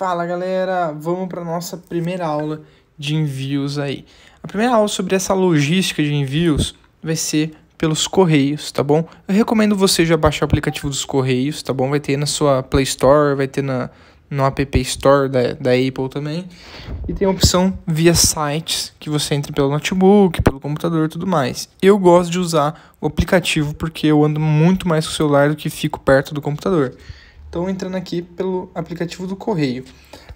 Fala galera, vamos para nossa primeira aula de envios aí. A primeira aula sobre essa logística de envios vai ser pelos correios, tá bom? Eu recomendo você já baixar o aplicativo dos correios, tá bom? Vai ter na sua Play Store, vai ter na no App Store da, da Apple também. E tem a opção via sites, que você entra pelo notebook, pelo computador e tudo mais. Eu gosto de usar o aplicativo porque eu ando muito mais com o celular do que fico perto do computador. Então, entrando aqui pelo aplicativo do correio,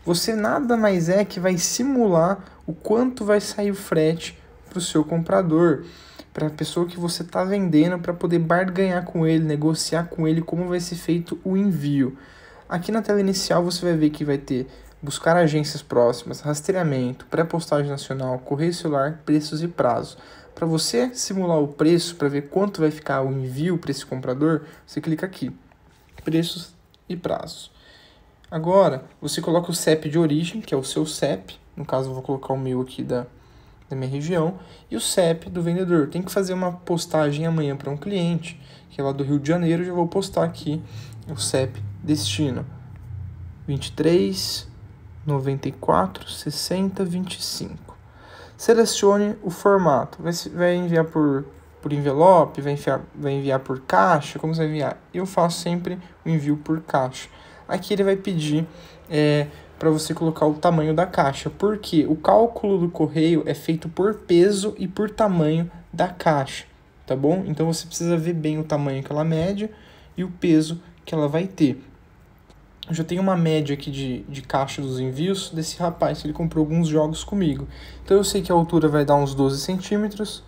você nada mais é que vai simular o quanto vai sair o frete para o seu comprador, para a pessoa que você está vendendo, para poder barganhar com ele, negociar com ele como vai ser feito o envio. Aqui na tela inicial você vai ver que vai ter buscar agências próximas, rastreamento, pré-postagem nacional, correio celular, preços e prazos. Para você simular o preço, para ver quanto vai ficar o envio para esse comprador, você clica aqui. Preços e prazos. Agora, você coloca o CEP de origem, que é o seu CEP, no caso eu vou colocar o meu aqui da, da minha região, e o CEP do vendedor. Tem que fazer uma postagem amanhã para um cliente, que é lá do Rio de Janeiro, eu já vou postar aqui o CEP destino. 23 94 60 25. Selecione o formato, vai enviar por por envelope, vai enviar, vai enviar por caixa, como você vai enviar? Eu faço sempre o envio por caixa. Aqui ele vai pedir é, para você colocar o tamanho da caixa, porque o cálculo do correio é feito por peso e por tamanho da caixa, tá bom? Então você precisa ver bem o tamanho que ela mede e o peso que ela vai ter. Eu já tenho uma média aqui de, de caixa dos envios desse rapaz, ele comprou alguns jogos comigo. Então eu sei que a altura vai dar uns 12 centímetros,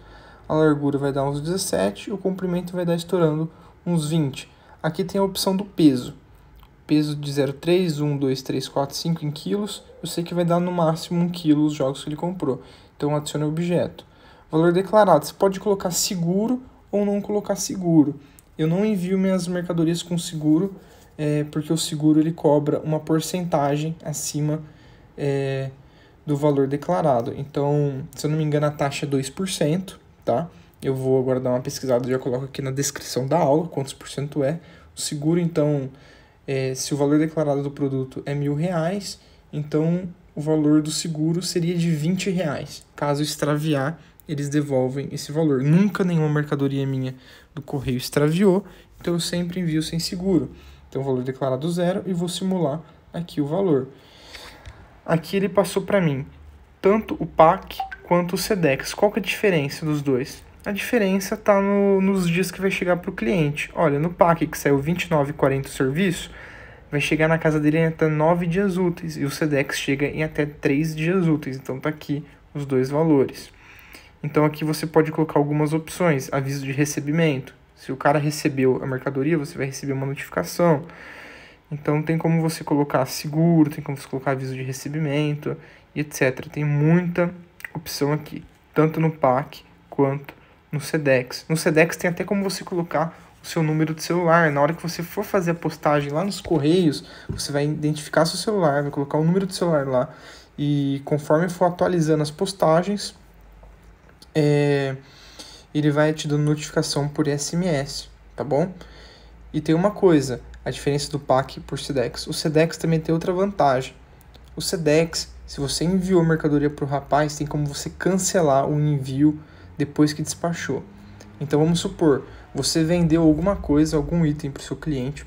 a largura vai dar uns 17 e o comprimento vai dar estourando uns 20. Aqui tem a opção do peso. Peso de 0,3, 1, 2, 3, 4, 5 em quilos. Eu sei que vai dar no máximo 1 quilo os jogos que ele comprou. Então adicione o objeto. Valor declarado. Você pode colocar seguro ou não colocar seguro. Eu não envio minhas mercadorias com seguro, é, porque o seguro ele cobra uma porcentagem acima é, do valor declarado. Então, se eu não me engano, a taxa é 2% tá? Eu vou agora dar uma pesquisada, já coloco aqui na descrição da aula quantos por cento é. O seguro, então, é, se o valor declarado do produto é mil reais, então o valor do seguro seria de 20 reais. Caso extraviar, eles devolvem esse valor. Nunca nenhuma mercadoria minha do correio extraviou, então eu sempre envio sem seguro. Então, o valor declarado zero e vou simular aqui o valor. Aqui ele passou para mim tanto o PAC quanto o SEDEX. Qual que é a diferença dos dois? A diferença está no, nos dias que vai chegar para o cliente. Olha, no PAC que saiu 29,40 o serviço, vai chegar na casa dele em até 9 dias úteis e o SEDEX chega em até 3 dias úteis. Então tá aqui os dois valores. Então aqui você pode colocar algumas opções, aviso de recebimento. Se o cara recebeu a mercadoria, você vai receber uma notificação. Então tem como você colocar seguro, tem como você colocar aviso de recebimento, etc. Tem muita opção aqui, tanto no PAC quanto no SEDEX. No SEDEX tem até como você colocar o seu número de celular. Na hora que você for fazer a postagem lá nos correios, você vai identificar seu celular, vai colocar o número de celular lá. E conforme for atualizando as postagens, é, ele vai te dando notificação por SMS, tá bom? E tem uma coisa, a diferença do PAC por SEDEX. O SEDEX também tem outra vantagem. O SEDEX se você enviou mercadoria para o rapaz, tem como você cancelar o envio depois que despachou. Então vamos supor, você vendeu alguma coisa, algum item para o seu cliente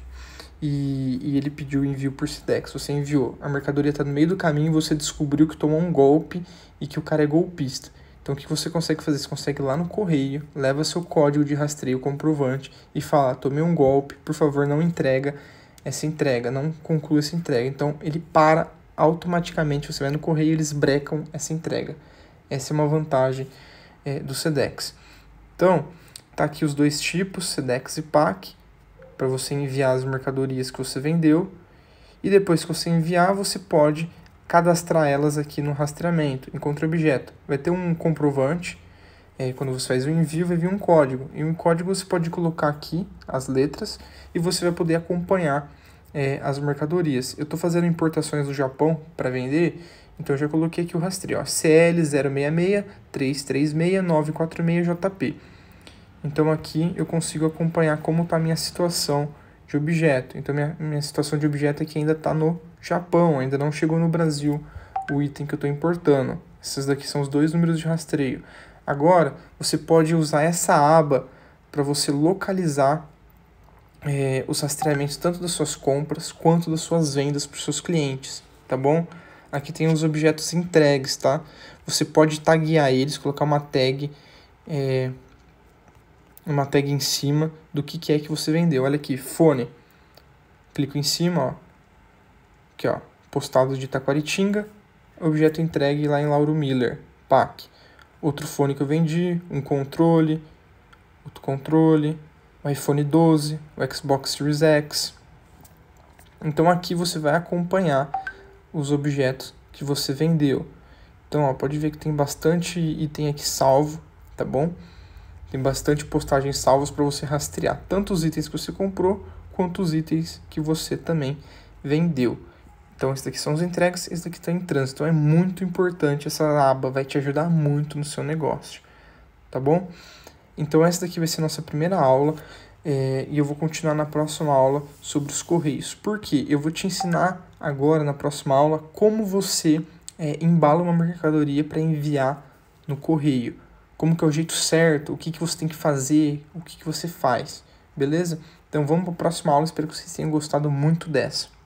e, e, ele pediu envio por Sidex. Você enviou, a mercadoria está no meio do caminho, você descobriu que tomou um golpe e que o cara é golpista. Então o que você consegue fazer? Você consegue ir lá no correio, leva seu código de rastreio comprovante e fala: tomei um golpe, por favor não entrega essa entrega, não conclua essa entrega. Então ele para automaticamente você vai no correio e eles brecam essa entrega. Essa é uma vantagem é, do SEDEX. Então, tá aqui os dois tipos, SEDEX e PAC, para você enviar as mercadorias que você vendeu. E depois que você enviar, você pode cadastrar elas aqui no rastreamento, encontre objeto. Vai ter um comprovante, é, quando você faz o envio, vai vir um código. E um código você pode colocar aqui as letras e você vai poder acompanhar é, as mercadorias. Eu estou fazendo importações do Japão para vender, então eu já coloquei aqui o rastreio, CL066-336-946-JP. Então aqui eu consigo acompanhar como está a minha situação de objeto. Então minha, minha situação de objeto é que ainda está no Japão, ainda não chegou no Brasil o item que eu estou importando. Esses daqui são os dois números de rastreio. Agora, você pode usar essa aba para você localizar é, os rastreamentos tanto das suas compras quanto das suas vendas para os seus clientes, tá bom? Aqui tem os objetos entregues, tá? Você pode taguear eles, colocar uma tag, é, uma tag em cima do que, que é que você vendeu. Olha aqui, fone. Clico em cima, ó. Aqui, ó. Postado de Taquaritinga, objeto entregue lá em Lauro Miller, PAC. Outro fone que eu vendi, um controle, outro controle, o iPhone 12, o Xbox Series X. Então aqui você vai acompanhar os objetos que você vendeu. Então ó, pode ver que tem bastante item aqui salvo, tá bom? Tem bastante postagens salvas para você rastrear tanto os itens que você comprou quanto os itens que você também vendeu. Então, esse daqui são as entregas, esse daqui está em trânsito. Então, é muito importante essa aba, vai te ajudar muito no seu negócio, tá bom? Então, essa daqui vai ser a nossa primeira aula é, e eu vou continuar na próxima aula sobre os correios. Por quê? Eu vou te ensinar agora, na próxima aula, como você é, embala uma mercadoria para enviar no correio. Como que é o jeito certo, o que, que você tem que fazer, o que, que você faz, beleza? Então, vamos para a próxima aula. Espero que vocês tenham gostado muito dessa.